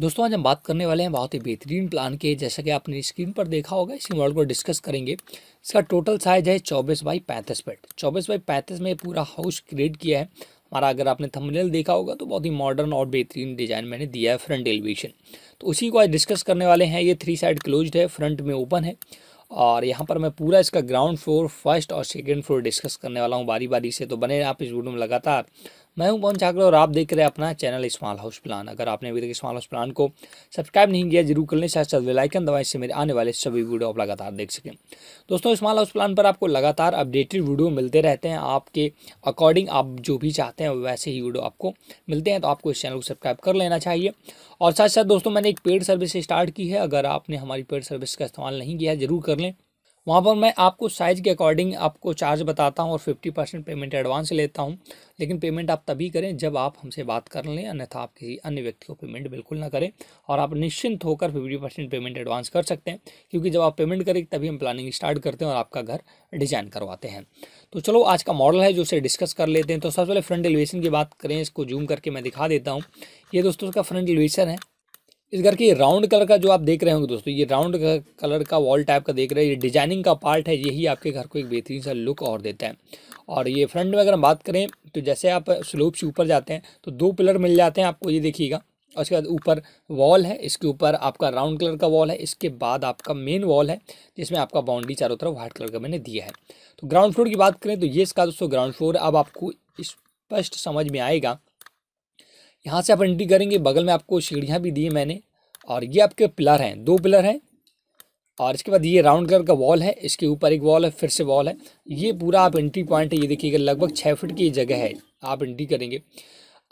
दोस्तों आज हम बात करने वाले हैं बहुत ही बेहतरीन प्लान के जैसा कि आपने स्क्रीन पर देखा होगा इसी मॉडल को डिस्कस करेंगे इसका टोटल साइज है चौबीस बाई पैंतीस फीट चौबीस बाई पैंतीस में पूरा हाउस क्रिएट किया है हमारा अगर आपने थंबनेल देखा होगा तो बहुत ही मॉडर्न और बेहतरीन डिज़ाइन मैंने दिया है फ्रंट एलिवेशन तो उसी को आज डिस्कस करने वाले हैं ये थ्री साइड क्लोज है फ्रंट में ओपन है और यहाँ पर मैं पूरा इसका ग्राउंड फ्लोर फर्स्ट और सेकेंड फ्लोर डिस्कस करने वाला हूँ बारी बारी से तो बने आप इस वीडियो में लगातार मैं हूं पवन चाकर और आप देख रहे हैं अपना चैनल स्मॉल हाउस प्लान अगर आपने अभी तक स्मॉल हाउस प्लान को सब्सक्राइब नहीं किया जरूर कर लें साथ साथ बेलाइकन दवाई इससे मेरे आने वाले सभी वीडियो आप लगातार देख सकें दोस्तों स्मॉल हाउस प्लान पर आपको लगातार अपडेटेड वीडियो मिलते रहते हैं आपके अकॉर्डिंग आप जो भी चाहते हैं वैसे ही वीडियो आपको मिलते हैं तो आपको इस चैनल को सब्सक्राइब कर लेना चाहिए और साथ साथ दोस्तों मैंने एक पेड सर्विस स्टार्ट की है अगर आपने हमारी पेड सर्विस का इस्तेमाल नहीं किया जरूर कर लें वहाँ पर मैं आपको साइज़ के अकॉर्डिंग आपको चार्ज बताता हूँ और फिफ्टी परसेंट पेमेंट एडवांस लेता हूँ लेकिन पेमेंट आप तभी करें जब आप हमसे बात कर लें अन्यथा आप किसी अन्य व्यक्ति को पेमेंट बिल्कुल ना करें और आप निश्चिंत होकर फिफ्टी परसेंट पेमेंट एडवांस कर सकते हैं क्योंकि जब आप पेमेंट करें तभी हम प्लानिंग स्टार्ट करते हैं और आपका घर डिजाइन करवाते हैं तो चलो आज का मॉडल है जो उसे डिस्कस कर लेते हैं तो सबसे पहले फ्रंट एलिवेशन की बात करें इसको जूम करके मैं दिखा देता हूँ ये दोस्तों का फ्रंट एलिवेशन है इस घर के राउंड कलर का जो आप देख रहे होंगे दोस्तों ये राउंड कलर का वॉल टाइप का देख रहे हैं ये डिजाइनिंग का पार्ट है यही आपके घर को एक बेहतरीन सा लुक और देता है और ये फ्रंट में अगर हम बात करें तो जैसे आप स्लोप से ऊपर जाते हैं तो दो पिलर मिल जाते हैं आपको ये देखिएगा और उसके बाद ऊपर वॉल है इसके ऊपर आपका राउंड कलर का वॉल है इसके बाद आपका मेन वॉल है जिसमें आपका बाउंड्री चारों तरफ व्हाइट कलर का मैंने दिया है तो ग्राउंड फ्लोर की बात करें तो ये इसका दोस्तों ग्राउंड फ्लोर अब आपको स्पष्ट समझ में आएगा यहाँ से आप एंट्री करेंगे बगल में आपको सीढ़ियाँ भी दी मैंने और ये आपके पिलर हैं दो पिलर हैं और इसके बाद ये राउंड कलर का वॉल है इसके ऊपर एक वॉल है फिर से वॉल है ये पूरा आप एंट्री पॉइंट है ये देखिएगा लगभग छः फुट की जगह है आप एंट्री करेंगे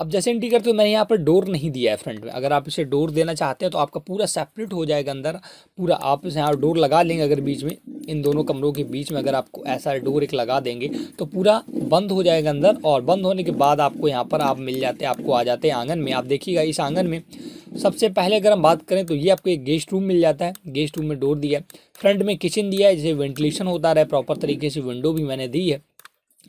अब जैसे करते हो मैंने यहाँ पर डोर नहीं दिया है फ्रंट में अगर आप इसे डोर देना चाहते हैं तो आपका पूरा सेपरेट हो जाएगा अंदर पूरा आप इसे यहाँ डोर लगा लेंगे अगर बीच में इन दोनों कमरों के बीच में अगर आपको ऐसा डोर एक लगा देंगे तो पूरा बंद हो जाएगा अंदर और बंद होने के बाद आपको यहाँ पर आप मिल जाते हैं आपको आ जाते हैं आंगन में आप देखिएगा इस आंगन में सबसे पहले अगर हम बात करें तो ये आपको एक गेस्ट रूम मिल जाता है गेस्ट रूम में डोर दिया है फ्रंट में किचन दिया है जिसे वेंटिलेशन होता रहे प्रॉपर तरीके से विंडो भी मैंने दी है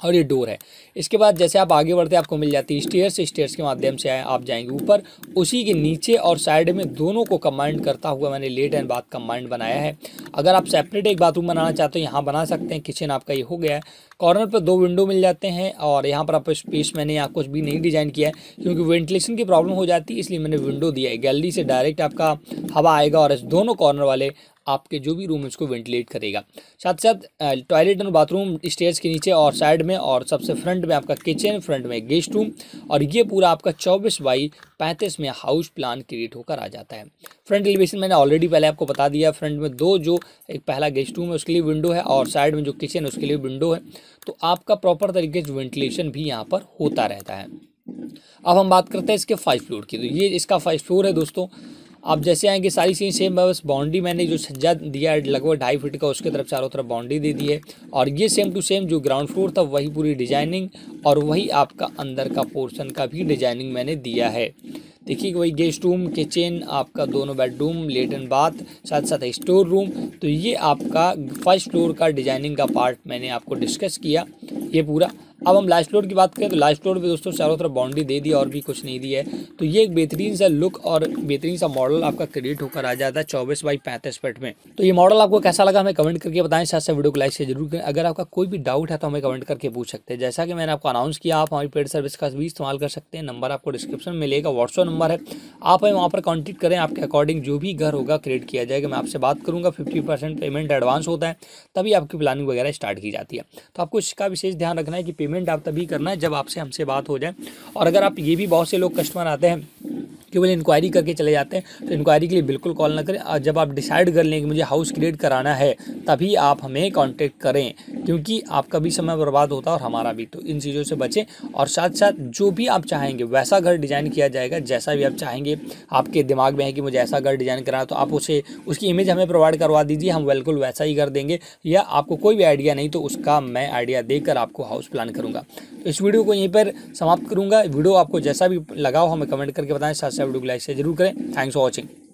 और ये डोर है इसके बाद जैसे आप आगे बढ़ते आपको मिल जाती है स्टेयर्स स्टेयर्स के माध्यम से आए आप जाएंगे ऊपर उसी के नीचे और साइड में दोनों को कमांड करता हुआ मैंने लेट एंड बाथ कमांड बनाया है अगर आप सेपरेट एक बाथरूम बनाना चाहते हो यहाँ बना सकते हैं किचन आपका ये हो गया है कॉर्नर पर दो विंडो मिल जाते हैं और यहाँ पर आप स्पेस मैंने यहाँ कुछ भी नहीं डिज़ाइन किया है क्योंकि वेंटिलेशन की प्रॉब्लम हो जाती है इसलिए मैंने विंडो दिया है गैलरी से डायरेक्ट आपका हवा आएगा और इस दोनों कॉर्नर वाले आपके जो भी रूम है उसको वेंटिलेट करेगा साथ साथ टॉयलेट और बाथरूम स्टेज के नीचे और साइड में और सबसे फ्रंट में आपका किचन फ्रंट में गेस्ट रूम और ये पूरा आपका चौबीस बाई पैंतीस में हाउस प्लान क्रिएट होकर आ जाता है फ्रंट एलिवेशन मैंने ऑलरेडी पहले आपको बता दिया फ्रंट में दो जो एक पहला गेस्ट रूम है उसके लिए विंडो है और साइड में जो किचन है उसके लिए विंडो है तो आपका प्रॉपर तरीके से वेंटिलेशन भी यहाँ पर होता रहता है अब हम बात करते हैं इसके फाइव फ्लोर की तो ये इसका फर्स्ट फ्लोर है दोस्तों अब जैसे आएंगे सारी चीज़ सेम है बस बाउंड्री मैंने जो सज्जा दिया है लगभग ढाई फीट का उसके तरफ चारों तरफ बाउंड्री दे दी है और ये सेम टू सेम जो ग्राउंड फ्लोर था वही पूरी डिजाइनिंग और वही आपका अंदर का पोर्शन का भी डिजाइनिंग मैंने दिया है देखिए वही गेस्ट रूम किचन आपका दोनों बेडरूम लेटन बाथ साथ साथ स्टोर रूम तो ये आपका फर्स्ट फ्लोर का डिजाइनिंग का पार्ट मैंने आपको डिस्कस किया ये पूरा अब हम लाइट फ्लोर की बात करें तो लाइट फ्लोर भी दोस्तों चारों तरफ बाउंड्री दे दी और भी कुछ नहीं दी है तो ये एक बेहतरीन सा लुक और बेहतरीन सा मॉडल आपका क्रिएट होकर आ जाता है चौबीस बाई पैंतीस फिट में तो ये मॉडल आपको कैसा लगा हमें कमेंट करके बताएं साथ वीडियो को लाइक से जरूर करें अगर आपका कोई भी डाउट है तो हमें कमेंट करके पूछ सकते हैं जैसा कि मैंने आपको अनाउंस किया आप हमारी पेड सर्विस का भी इस्तेमाल कर सकते हैं नंबर आपको डिस्क्रिप्शन में मिलेगा व्हाट्सअप नंबर है आप हमें वहाँ पर कॉन्टेक्ट करें आपके अकॉर्डिंग जो भी घर होगा क्रिएट किया जाएगा मैं आपसे बात करूँगा फिफ्टी पेमेंट एडवांस होता है तभी आपकी प्लानिंग वगैरह स्टार्ट की जाती है तो आपको इसका विशेष ध्यान रखना है कि पेमेंट आप तभी करना है जब आपसे हमसे बात हो जाए और अगर आप ये भी बहुत से लोग कस्टमर आते हैं केवल इंक्वायरी करके चले जाते हैं तो इंक्वायरी के लिए बिल्कुल कॉल ना करें जब आप डिसाइड कर लें कि मुझे हाउस क्रिएट कराना है तभी आप हमें कॉन्टेक्ट करें क्योंकि आपका भी समय बर्बाद होता है और हमारा भी तो इन चीज़ों से बचें और साथ साथ जो भी आप चाहेंगे वैसा घर डिज़ाइन किया जाएगा जैसा भी आप चाहेंगे आपके दिमाग में है कि मुझे ऐसा घर डिज़ाइन कराना तो आप उसे उसकी इमेज हमें प्रोवाइड करवा दीजिए हम बिल्कुल वैसा ही कर देंगे या आपको कोई भी आइडिया नहीं तो उसका मैं आइडिया देकर आपको हाउस प्लान करूँगा तो इस वीडियो को यहीं पर समाप्त करूँगा वीडियो आपको जैसा भी लगाओ हमें कमेंट करके बताएं साथ साथ वीडियो को लाइक से जरूर करें थैंक्स फॉर वॉचिंग